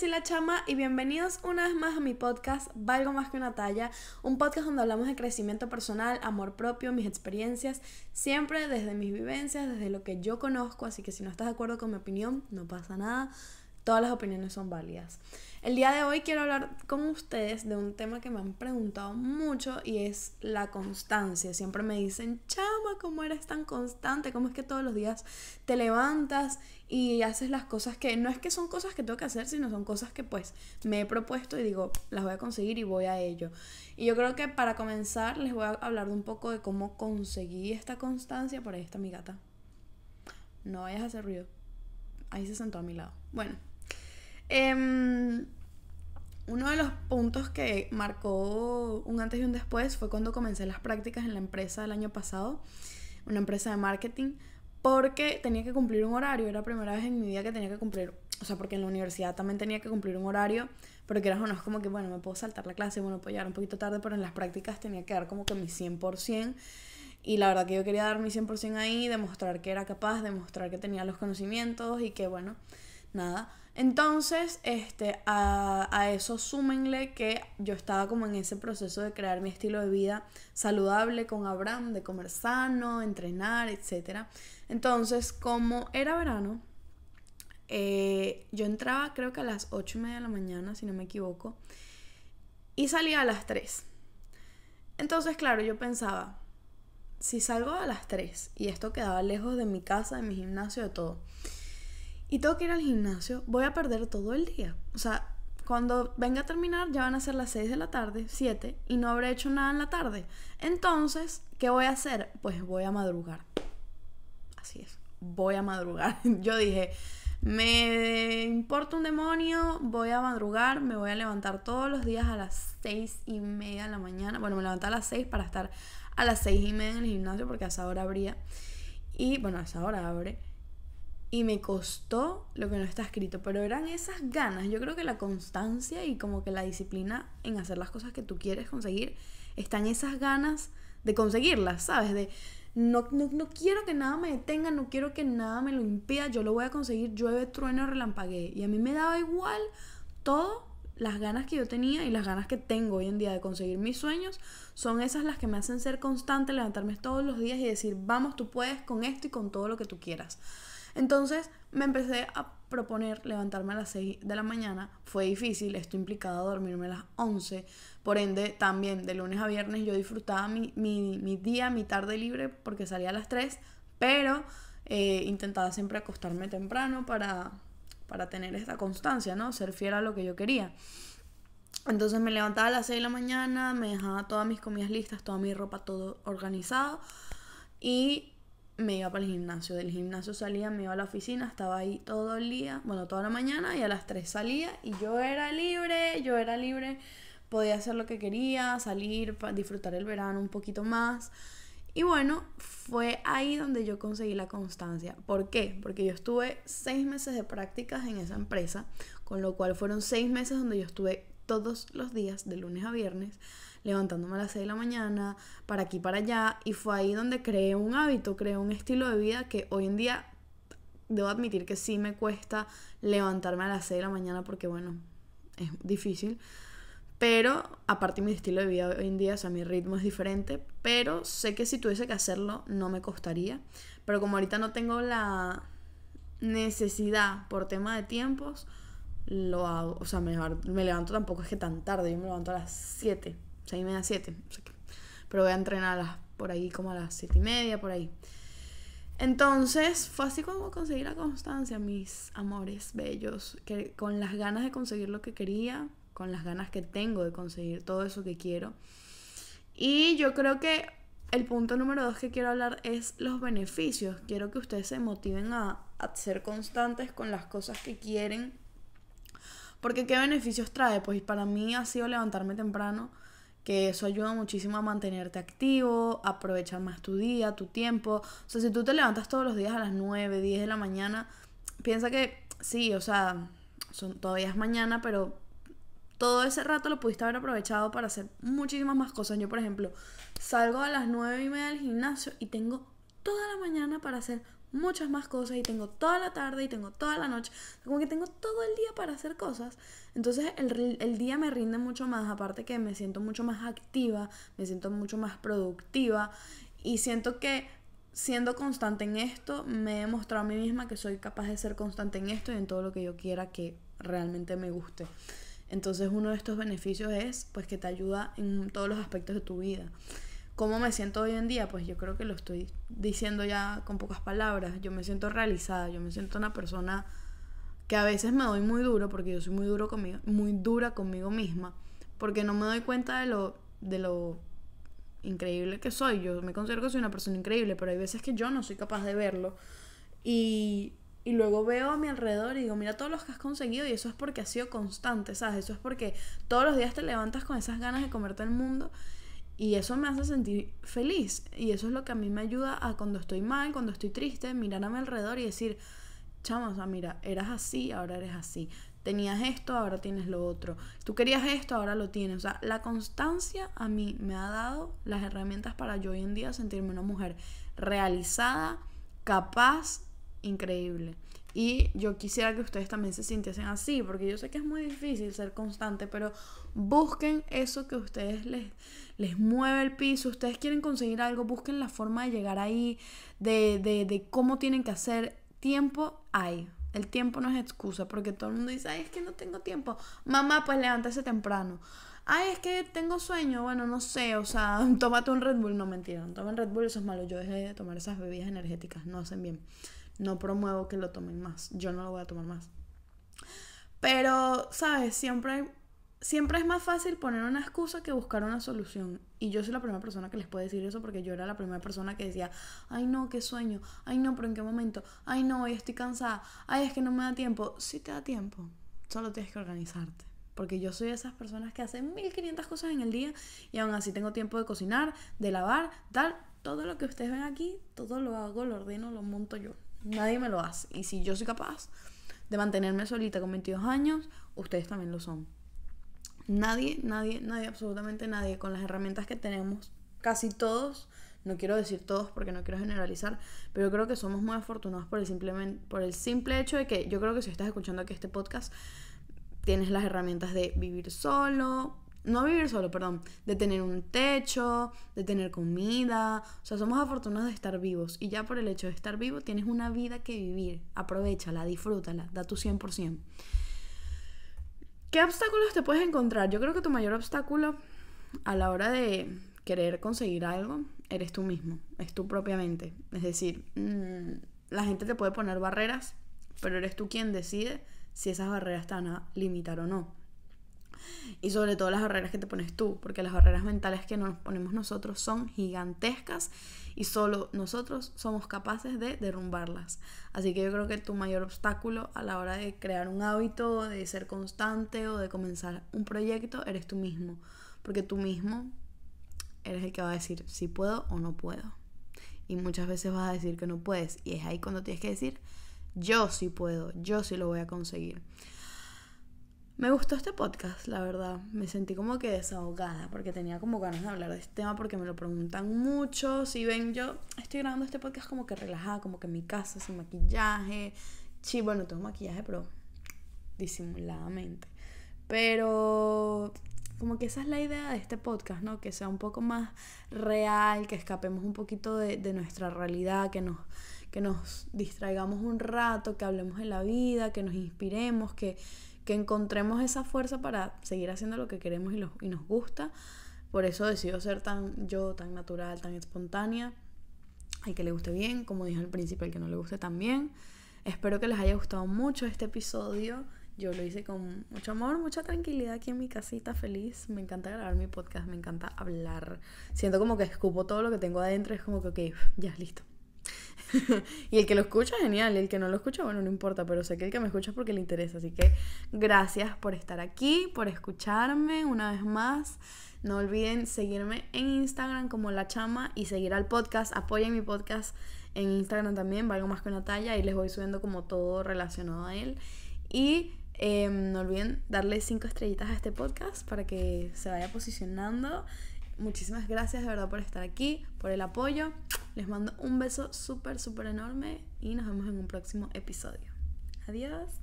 yo La Chama y bienvenidos una vez más a mi podcast Valgo Más que una talla, un podcast donde hablamos de crecimiento personal, amor propio, mis experiencias, siempre desde mis vivencias, desde lo que yo conozco, así que si no estás de acuerdo con mi opinión, no pasa nada, Todas las opiniones son válidas. El día de hoy quiero hablar con ustedes de un tema que me han preguntado mucho y es la constancia. Siempre me dicen, chama, ¿cómo eres tan constante? ¿Cómo es que todos los días te levantas y haces las cosas que no es que son cosas que tengo que hacer, sino son cosas que pues me he propuesto y digo, las voy a conseguir y voy a ello. Y yo creo que para comenzar les voy a hablar un poco de cómo conseguí esta constancia. Por ahí está mi gata. No vayas a hacer ruido. Ahí se sentó a mi lado. Bueno. Em, uno de los puntos que marcó un antes y un después fue cuando comencé las prácticas en la empresa del año pasado, una empresa de marketing, porque tenía que cumplir un horario, era la primera vez en mi vida que tenía que cumplir, o sea, porque en la universidad también tenía que cumplir un horario, pero que era no, es como que, bueno, me puedo saltar la clase, bueno, puedo llegar un poquito tarde, pero en las prácticas tenía que dar como que mi 100%. Y la verdad que yo quería dar mi 100% ahí, demostrar que era capaz, demostrar que tenía los conocimientos y que, bueno, nada entonces, este, a, eso súmenle que yo estaba como en ese proceso de crear mi estilo de vida saludable con Abraham, de comer sano, entrenar, etc. Entonces, como era verano, eh, yo entraba creo que a las 8 y media de la mañana, si no me equivoco, y salía a las 3. Entonces, claro, yo pensaba, si salgo a las 3 y esto quedaba lejos de mi casa, de mi gimnasio, de todo y tengo que ir al gimnasio, voy a perder todo el día. O sea, cuando venga a terminar ya van a ser las 6 de la tarde, 7, y no habré hecho nada en la tarde. Entonces, ¿qué voy a hacer? Pues voy a madrugar. Así es, voy a madrugar. Yo dije, me importa un demonio, voy a madrugar, me voy a levantar todos los días a las 6 y media de la mañana. Bueno, me levanté a las 6 para estar a las 6 y media en el gimnasio porque a esa hora abría. Y bueno, a esa hora abre y me costó lo que no está escrito, pero eran esas ganas. Yo creo que la constancia y como que la disciplina en hacer las cosas que tú quieres conseguir, están esas ganas de conseguirlas, ¿sabes? De no, no, no quiero que nada me detenga, no quiero que nada me lo impida, yo lo voy a conseguir, llueve, trueno, relampaguee. Y a mí me daba igual todo, las ganas que yo tenía y las ganas que tengo hoy en día de conseguir mis sueños, son esas las que me hacen ser constante, levantarme todos los días y decir, vamos, tú puedes con esto y con todo lo que tú quieras. Entonces me empecé a proponer levantarme a las 6 de la mañana. Fue difícil, esto implicaba dormirme a las 11. Por ende, también de lunes a viernes yo disfrutaba mi, día, mi tarde libre porque salía a las 3, pero eh, intentaba siempre acostarme temprano para, para tener esta constancia, ¿no? Ser fiel a lo que yo quería. Entonces me levantaba a las 6 de la mañana, me dejaba todas mis comidas listas, toda mi ropa, todo organizado. Y me iba para el gimnasio. Del gimnasio salía, me iba a la oficina, estaba ahí todo el día, bueno, toda la mañana y a las 3 salía y yo era libre, yo era libre, podía hacer lo que quería, salir, disfrutar el verano un poquito más. Y bueno, fue ahí donde yo conseguí la constancia. ¿Por qué? Porque yo estuve seis meses de prácticas en esa empresa, con lo cual fueron seis meses donde yo estuve todos los días, de lunes a viernes, levantándome a las 6 de la mañana, para aquí, para allá, y fue ahí donde creé un hábito, creé un estilo de vida que hoy en día debo admitir que sí me cuesta levantarme a las 6 de la mañana porque bueno, es difícil. Pero aparte mi estilo de vida hoy en día, o sea, mi ritmo es diferente, pero sé que si tuviese que hacerlo no me costaría. Pero como ahorita no tengo la necesidad por tema de tiempos, lo hago, o sea, me, me levanto tampoco es que tan tarde, yo me levanto a las 7, 6 y media, 7, pero voy a entrenar a las, por ahí como a las 7 y media, por ahí. Entonces fue así como conseguir la constancia, mis amores bellos, que con las ganas de conseguir lo que quería, con las ganas que tengo de conseguir todo eso que quiero. Y yo creo que el punto número dos que quiero hablar es los beneficios. Quiero que ustedes se motiven a, a ser constantes con las cosas que quieren porque qué beneficios trae? Pues para mí ha sido levantarme temprano, que eso ayuda muchísimo a mantenerte activo, aprovechar más tu día, tu tiempo. O sea, si tú te levantas todos los días a las 9, 10 de la mañana, piensa que sí, o sea, son, todavía es mañana, pero todo ese rato lo pudiste haber aprovechado para hacer muchísimas más cosas. Yo, por ejemplo, salgo a las 9 y media del gimnasio y tengo toda la mañana para hacer muchas más cosas y tengo toda la tarde y tengo toda la noche, como que tengo todo el día para hacer cosas. Entonces el, día me rinde mucho más, aparte que me siento mucho más activa, me siento mucho más productiva y siento que siendo constante en esto me he mostrado a mí misma que soy capaz de ser constante en esto y en todo lo que yo quiera que realmente me guste. Entonces uno de estos beneficios es pues que te ayuda en todos los aspectos de tu vida. ¿Cómo me siento hoy en día? Pues yo creo que lo estoy diciendo ya con pocas palabras. Yo me siento realizada, yo me siento una persona que a veces me doy muy duro porque yo soy muy duro conmigo, muy dura conmigo misma, porque no me doy cuenta de lo de lo increíble que soy. Yo me considero que soy una persona increíble, pero hay veces que yo no soy capaz de verlo. Y y luego veo a mi alrededor y digo, mira todos los que has conseguido y eso es porque has sido constante, ¿sabes? Eso es porque todos los días te levantas con esas ganas de comerte el mundo y eso me hace sentir feliz. Y eso es lo que a mí me ayuda a cuando estoy mal, cuando estoy triste, mirar a mi alrededor y decir, chama, o sea, mira, eras así, ahora eres así. Tenías esto, ahora tienes lo otro. Tú querías esto, ahora lo tienes. O sea, la constancia a mí me ha dado las herramientas para yo hoy en día sentirme una mujer realizada, capaz increíble. Y yo quisiera que ustedes también se sintiesen así, porque yo sé que es muy difícil ser constante, pero busquen eso que a ustedes les, les mueve el piso. Ustedes quieren conseguir algo, busquen la forma de llegar ahí, de, de, de cómo tienen que hacer. Tiempo hay. El tiempo no es excusa, porque todo el mundo dice, ay, es que no tengo tiempo. Mamá, pues levántese temprano. Ay, es que tengo sueño. Bueno, no sé, o sea, tómate un Red Bull. No, mentira, no un Red Bull, eso es malo. Yo dejé de tomar esas bebidas energéticas, no hacen bien no promuevo que lo tomen más. Yo no lo voy a tomar más. Pero, ¿sabes? Siempre, siempre es más fácil poner una excusa que buscar una solución. Y yo soy la primera persona que les puede decir eso porque yo era la primera persona que decía, ay no, qué sueño, ay no, pero en qué momento, ay no, hoy estoy cansada, ay es que no me da tiempo. Sí te da tiempo, solo tienes que organizarte. Porque yo soy de esas personas que hacen 1500 cosas en el día y aún así tengo tiempo de cocinar, de lavar, tal, todo lo que ustedes ven aquí, todo lo hago, lo ordeno, lo monto yo. Nadie me lo hace. Y si yo soy capaz de mantenerme solita con 22 años, ustedes también lo son. Nadie, nadie, nadie, absolutamente nadie, con las herramientas que tenemos, casi todos, no quiero decir todos porque no quiero generalizar, pero creo que somos muy afortunados por el, simplemente, por el simple hecho de que yo creo que si estás escuchando aquí este podcast, tienes las herramientas de vivir solo, no vivir solo, perdón, de tener un techo, de tener comida. O sea, somos afortunados de estar vivos. Y ya por el hecho de estar vivo, tienes una vida que vivir. Aprovechala, disfrútala, da tu 100%. ¿Qué obstáculos te puedes encontrar? Yo creo que tu mayor obstáculo a la hora de querer conseguir algo eres tú mismo, es tu propia mente, Es decir, mm, la gente te puede poner barreras, pero eres tú quien decide si esas barreras te van a limitar o no y sobre todo las barreras que te pones tú, porque las barreras mentales que nos ponemos nosotros son gigantescas y solo nosotros somos capaces de derrumbarlas. Así que yo creo que tu mayor obstáculo a la hora de crear un hábito, de ser constante o de comenzar un proyecto, eres tú mismo, porque tú mismo eres el que va a decir si puedo o no puedo. Y muchas veces vas a decir que no puedes. Y es ahí cuando tienes que decir, yo sí puedo, yo sí lo voy a conseguir. Me gustó este podcast, la verdad. Me sentí como que desahogada porque tenía como ganas de hablar de este tema porque me lo preguntan mucho. Si ven, yo estoy grabando este podcast como que relajada, como que en mi casa, sin maquillaje. Sí, bueno, tengo maquillaje, pero disimuladamente. Pero como que esa es la idea de este podcast, ¿no? Que sea un poco más real, que escapemos un poquito de, de nuestra realidad, que nos, que nos distraigamos un rato, que hablemos de la vida, que nos inspiremos, que que encontremos esa fuerza para seguir haciendo lo que queremos y, nos gusta. Por eso decido ser tan yo, tan natural, tan espontánea. y que le guste bien, como dije al principio, el que no le guste también. Espero que les haya gustado mucho este episodio. Yo lo hice con mucho amor, mucha tranquilidad aquí en mi casita, feliz. Me encanta grabar mi podcast, me encanta hablar. Siento como que escupo todo lo que tengo adentro, es como que, ok, ya, listo. y el que lo escucha, genial. Y el que no lo escucha, bueno, no importa, pero sé que el que me escucha es porque le interesa. Así que gracias por estar aquí, por escucharme una vez más. No olviden seguirme en Instagram como La Chama y seguir al podcast. Apoyen mi podcast en Instagram también, valgo más que Natalia y les voy subiendo como todo relacionado a él. Y em, no olviden darle cinco estrellitas a este podcast para que se vaya posicionando muchísimas gracias de verdad por estar aquí, por el apoyo. Les mando un beso súper, súper enorme y nos vemos en un próximo episodio. Adiós.